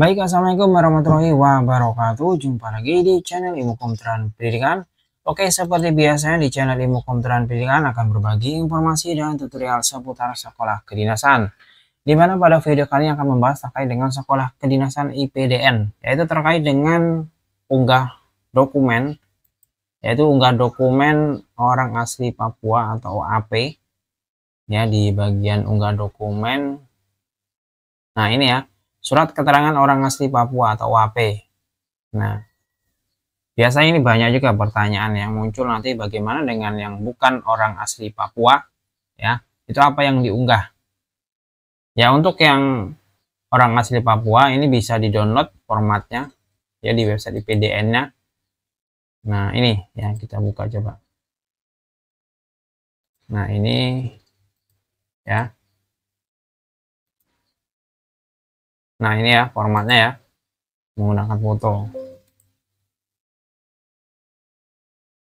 Baik, Assalamualaikum warahmatullahi wabarakatuh. Jumpa lagi di channel Ilmu Komputeran Pendidikan. Oke, seperti biasanya di channel Ilmu Komputeran Pendidikan akan berbagi informasi dan tutorial seputar sekolah kedinasan. Di mana pada video kali ini akan membahas terkait dengan sekolah kedinasan IPDN, yaitu terkait dengan unggah dokumen, yaitu unggah dokumen orang asli Papua atau OAP, ya di bagian unggah dokumen. Nah ini ya, Surat keterangan orang asli Papua atau WAP. Nah, biasanya ini banyak juga pertanyaan yang muncul nanti bagaimana dengan yang bukan orang asli Papua, ya. Itu apa yang diunggah? Ya, untuk yang orang asli Papua ini bisa di-download formatnya ya di website IPDN-nya. Nah, ini ya kita buka coba. Nah, ini ya. Nah ini ya formatnya ya menggunakan foto.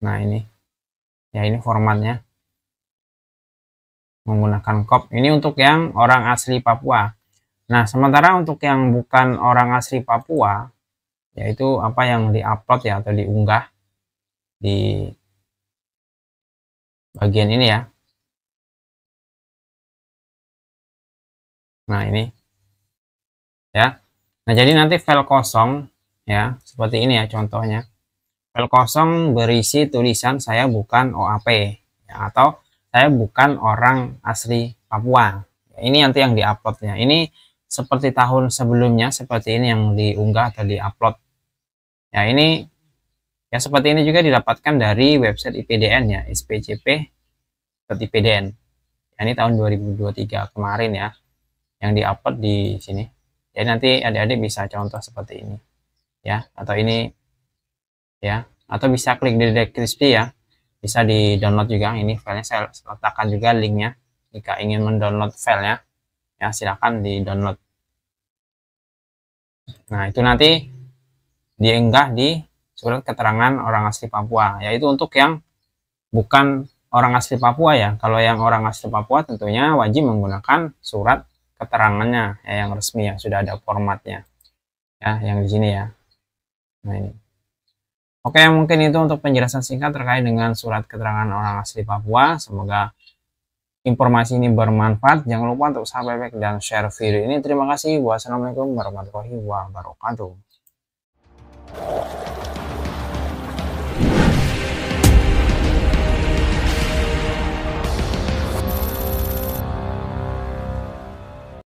Nah ini ya ini formatnya menggunakan kop. Ini untuk yang orang asli Papua. Nah sementara untuk yang bukan orang asli Papua yaitu apa yang diupload ya atau diunggah di bagian ini ya. Nah ini ya nah jadi nanti file kosong ya seperti ini ya contohnya file kosong berisi tulisan saya bukan OAP ya, atau saya bukan orang asli Papua ini nanti yang diuploadnya ini seperti tahun sebelumnya seperti ini yang diunggah atau diupload ya ini ya seperti ini juga didapatkan dari website IPDN ya SPCP IPDN ya, ini tahun 2023 kemarin ya yang diupload di sini jadi ya, nanti adik-adik bisa contoh seperti ini. Ya, atau ini ya, atau bisa klik di deskripsi ya. Bisa di-download juga ini filenya saya letakkan juga linknya jika ingin mendownload filenya. Ya, silakan di-download. Nah, itu nanti diunggah di surat keterangan orang asli Papua, yaitu untuk yang bukan orang asli Papua ya. Kalau yang orang asli Papua tentunya wajib menggunakan surat keterangannya ya yang resmi ya sudah ada formatnya ya yang di sini ya nah ini oke mungkin itu untuk penjelasan singkat terkait dengan surat keterangan orang asli Papua semoga informasi ini bermanfaat jangan lupa untuk subscribe dan share video ini terima kasih wassalamualaikum warahmatullahi wabarakatuh